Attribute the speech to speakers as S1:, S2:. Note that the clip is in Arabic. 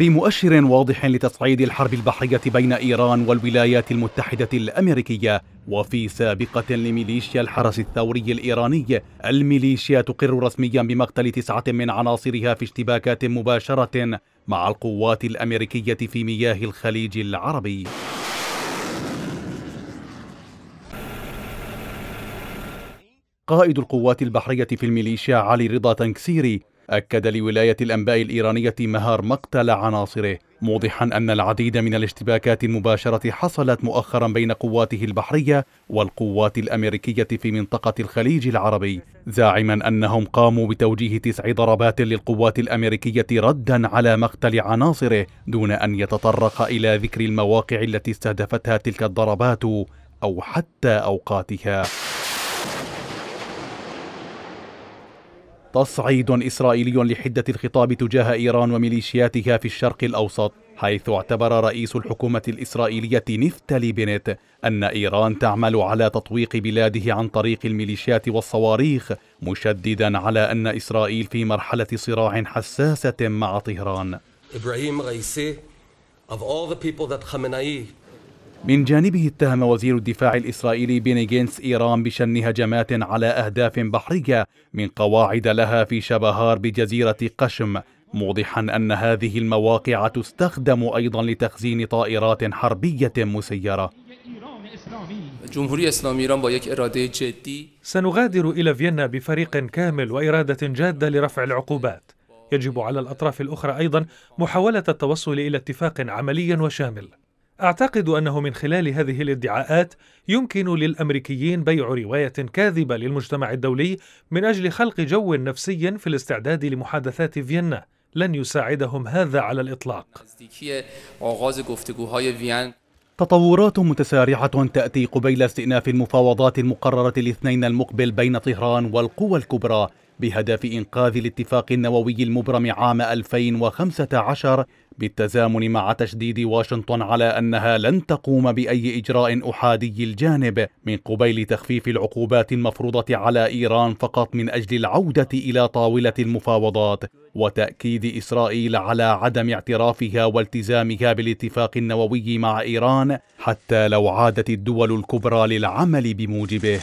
S1: في مؤشر واضح لتصعيد الحرب البحرية بين إيران والولايات المتحدة الأمريكية وفي سابقة لميليشيا الحرس الثوري الإيراني الميليشيا تقر رسميا بمقتل تسعة من عناصرها في اشتباكات مباشرة مع القوات الأمريكية في مياه الخليج العربي قائد القوات البحرية في الميليشيا علي رضا تنكسيري أكد لولاية الأنباء الإيرانية مهار مقتل عناصره موضحا أن العديد من الاشتباكات المباشرة حصلت مؤخرا بين قواته البحرية والقوات الأمريكية في منطقة الخليج العربي زاعما أنهم قاموا بتوجيه تسع ضربات للقوات الأمريكية ردا على مقتل عناصره دون أن يتطرق إلى ذكر المواقع التي استهدفتها تلك الضربات أو حتى أوقاتها تصعيد إسرائيلي لحدة الخطاب تجاه إيران وميليشياتها في الشرق الأوسط حيث اعتبر رئيس الحكومة الإسرائيلية نفتالي بنت أن إيران تعمل على تطويق بلاده عن طريق الميليشيات والصواريخ مشددا على أن إسرائيل في مرحلة صراع حساسة مع طهران إبراهيم غيسي of all the people that Khamenei من جانبه اتهم وزير الدفاع الإسرائيلي بيني جينس إيران بشن هجمات على أهداف بحرية من قواعد لها في شبهار بجزيرة قشم موضحا أن هذه المواقع تستخدم أيضا لتخزين طائرات حربية مسيرة
S2: سنغادر إلى فيينا بفريق كامل وإرادة جادة لرفع العقوبات يجب على الأطراف الأخرى أيضا محاولة التوصل إلى اتفاق عملي وشامل أعتقد أنه من خلال هذه الادعاءات يمكن للأمريكيين بيع رواية كاذبة للمجتمع الدولي من أجل خلق جو نفسي في الاستعداد لمحادثات فيينا لن يساعدهم هذا على الإطلاق
S1: تطورات متسارعة تأتي قبيل استئناف المفاوضات المقررة الاثنين المقبل بين طهران والقوى الكبرى بهدف إنقاذ الاتفاق النووي المبرم عام 2015 بالتزامن مع تشديد واشنطن على أنها لن تقوم بأي إجراء أحادي الجانب من قبيل تخفيف العقوبات المفروضة على إيران فقط من أجل العودة إلى طاولة المفاوضات وتأكيد إسرائيل على عدم اعترافها والتزامها بالاتفاق النووي مع إيران حتى لو عادت الدول الكبرى للعمل بموجبه